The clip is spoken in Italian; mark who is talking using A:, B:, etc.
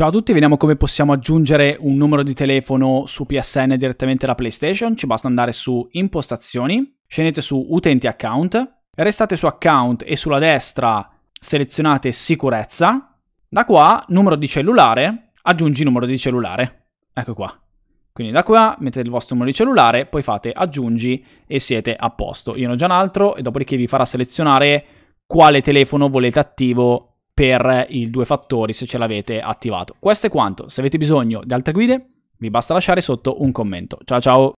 A: Ciao a tutti, vediamo come possiamo aggiungere un numero di telefono su PSN direttamente da PlayStation. Ci basta andare su Impostazioni, scendete su Utenti Account, restate su Account e sulla destra selezionate Sicurezza. Da qua, numero di cellulare, aggiungi numero di cellulare. Ecco qua. Quindi da qua mettete il vostro numero di cellulare, poi fate aggiungi e siete a posto. Io ne ho già un altro e dopodiché vi farà selezionare quale telefono volete attivo per il due fattori se ce l'avete attivato. Questo è quanto, se avete bisogno di altre guide vi basta lasciare sotto un commento. Ciao ciao!